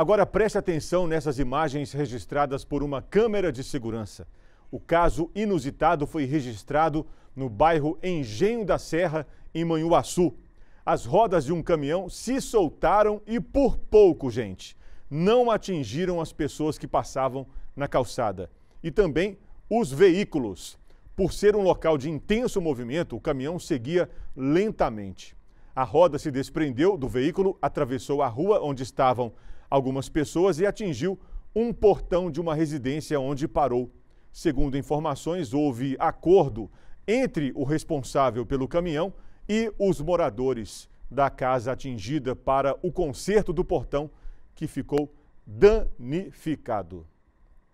Agora preste atenção nessas imagens registradas por uma câmera de segurança. O caso inusitado foi registrado no bairro Engenho da Serra, em Manhuaçu. As rodas de um caminhão se soltaram e por pouco, gente, não atingiram as pessoas que passavam na calçada. E também os veículos. Por ser um local de intenso movimento, o caminhão seguia lentamente. A roda se desprendeu do veículo, atravessou a rua onde estavam algumas pessoas e atingiu um portão de uma residência onde parou. Segundo informações, houve acordo entre o responsável pelo caminhão e os moradores da casa atingida para o conserto do portão, que ficou danificado.